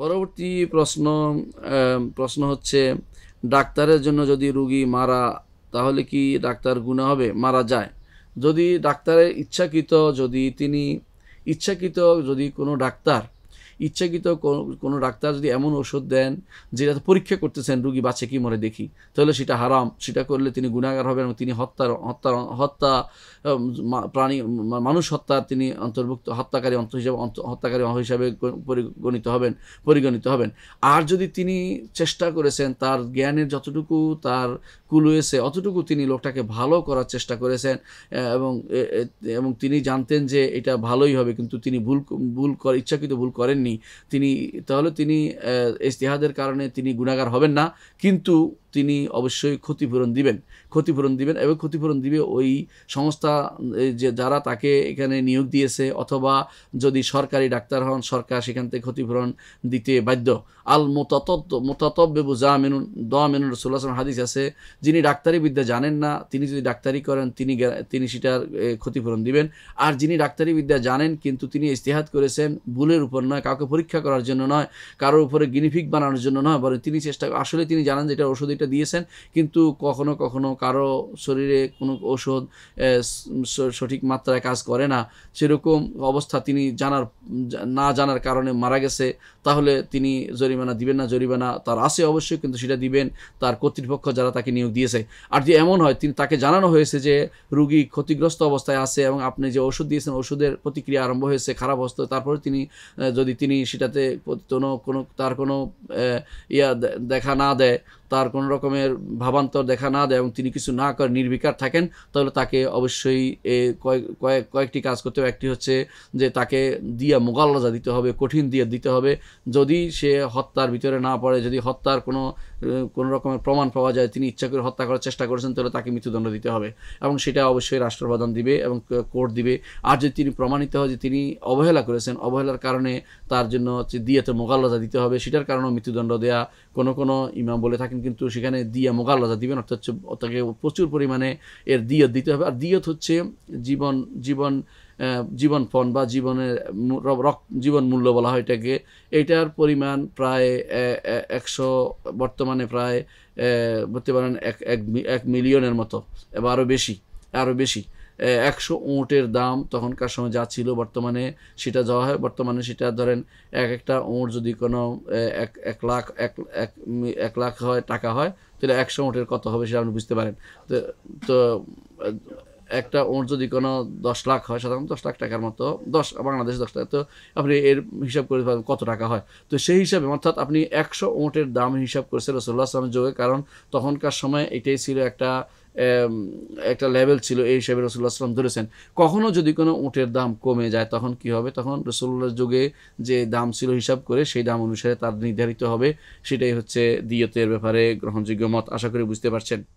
পরবর্তী প্রশ্ন প্রশ্ন হচ্ছে ডাক্তারের জন্য যদি রুগী মারা তাহলে কি ডাক্তার গুণা হবে মারা যায় যদি ডাক্তারের ইচ্ছাকৃত যদি তিনি ইচ্ছাকৃত যদি কোনো ডাক্তার ইচ্ছাকৃত কোনো ডাক্তার যদি এমন ওষুধ দেন যেটা পরীক্ষা করতেছেন রুগী বাঁচে কি মরে দেখি তাহলে সেটা হারাম সেটা করলে তিনি গুণাগার হবেন এবং তিনি হত্যার হত্যার হত্যা প্রাণী মানুষ হত্যার তিনি অন্তর্ভুক্ত হত্যাকারী অন্ত হিসাবে হত্যাকারী হিসাবে পরিগণিত হবেন পরিগণিত হবেন আর যদি তিনি চেষ্টা করেছেন তার জ্ঞানের যতটুকু তার কুলুয়েছে অতটুকু তিনি লোকটাকে ভালো করার চেষ্টা করেছেন এবং এবং তিনি জানতেন যে এটা ভালোই হবে কিন্তু তিনি ভুল ভুল ইচ্ছাকৃত ভুল করেননি তিনি তাহলে তিনি ইস্তেহাদের কারণে তিনি গুণাগার হবেন না কিন্তু তিনি অবশ্যই ক্ষতিপূরণ দিবেন ক্ষতিপূরণ দিবেন এবং ক্ষতিপূরণ দিবে ওই সংস্থা যে যারা তাকে এখানে নিয়োগ দিয়েছে অথবা যদি সরকারি ডাক্তার হন সরকার সেখান থেকে ক্ষতিপূরণ দিতে বাধ্য আল মোতাত মোতাতব্যবু জা মেনুন দোয়া মেনুন রসুল্লাহ হাদিস আছে যিনি ডাক্তারি বিদ্যা জানেন না তিনি যদি ডাক্তারি করেন তিনি তিনি সেটার ক্ষতিপূরণ দিবেন আর যিনি ডাক্তারি বিদ্যা জানেন কিন্তু তিনি ইস্তেহাত করেছেন ভুলের উপর নয় কাউকে পরীক্ষা করার জন্য নয় কারোর উপরে গিনিফিক বানানোর জন্য নয় বরং তিনি চেষ্টা আসলে তিনি জানেন যে এটা ওষুধ এটা ওষুধটা দিয়েছেন কিন্তু কখনো কখনো কারো শরীরে কোনো ওষুধ সঠিক মাত্রায় কাজ করে না সেরকম অবস্থা তিনি জানার না জানার কারণে মারা গেছে তাহলে তিনি জরিমানা দিবেন না জরিমানা তার আছে অবশ্যই কিন্তু সেটা দিবেন তার কর্তৃপক্ষ যারা তাকে নিয়োগ দিয়েছে আর যদি এমন হয় তিনি তাকে জানানো হয়েছে যে রুগী ক্ষতিগ্রস্ত অবস্থায় আছে এবং আপনি যে ওষুধ দিয়েছেন ওষুধের প্রতিক্রিয়া আরম্ভ হয়েছে খারাপ অবস্থা তারপরে তিনি যদি তিনি সেটাতে কোনো কোনো তার কোনো ইয়া দেখা না দেয় তার কোনো কোনো রকমের ভাবান্তর দেখা না দেয় এবং তিনি কিছু না করে নির্বিকার থাকেন তাহলে তাকে অবশ্যই কয়েক কয়েকটি কাজ করতে হবে একটি হচ্ছে যে তাকে দিয়া মোগাল্লাজা দিতে হবে কঠিন দিয়ে দিতে হবে যদি সে হত্যার ভিতরে না পড়ে যদি হত্যার কোনো কোনো রকমের প্রমাণ পাওয়া যায় তিনি ইচ্ছা করে হত্যা করার চেষ্টা করেছেন তাহলে তাকে মৃত্যুদণ্ড দিতে হবে এবং সেটা অবশ্যই রাষ্ট্রপ্রধান দিবে এবং কোর্ট দিবে আর যদি তিনি প্রমাণিত হয় যে তিনি অবহেলা করেছেন অবহেলার কারণে তার জন্য হচ্ছে তো মোগাল্লাজা দিতে হবে সেটার কারণেও মৃত্যুদণ্ড দেয়া কোনো কোনো ইমাম বলে থাকেন কিন্তু সেখানে দিয়া মোকাল্লাজা দিবেন অর্থাৎ হচ্ছে তাকে প্রচুর পরিমাণে এর দিয়ত দিতে হবে আর দিয়ত হচ্ছে জীবন জীবন জীবনপণ বা জীবনের জীবন মূল্য বলা হয় এটাকে এটার পরিমাণ প্রায় একশো বর্তমানে প্রায় বলতে পারেন এক এক মিলিয়নের মতো বা আরও বেশি আরও বেশি একশো উঁটের দাম তখনকার সময় যা ছিল বর্তমানে সেটা যাওয়া হয় বর্তমানে সেটা ধরেন এক একটা উঁট যদি কোনো এক এক লাখ এক এক লাখ হয় টাকা হয় তাহলে একশো উঁটের কত হবে সেটা আপনি বুঝতে পারেন তো একটা ওর যদি কোনো দশ লাখ হয় সাধারণত দশ লাখ টাকার মতো দশ বাংলাদেশ দশ টাকা তো আপনি এর হিসাব করে পারেন কত টাকা হয় তো সেই হিসাবে অর্থাৎ আপনি একশো ওঁটের দাম হিসাব করছে রসল্লাহ আসলামের যোগে কারণ তখনকার সময় এটাই ছিল একটা একটা লেভেল ছিল এই হিসাবে রসুল্লাহ আসলাম ধরেছেন কখনও যদি কোনো উঁটের দাম কমে যায় তখন কি হবে তখন রসুল্লাহর যুগে যে দাম ছিল হিসাব করে সেই দাম অনুসারে তার নির্ধারিত হবে সেটাই হচ্ছে দিয়তের ব্যাপারে গ্রহণযোগ্য মত আশা করি বুঝতে পারছেন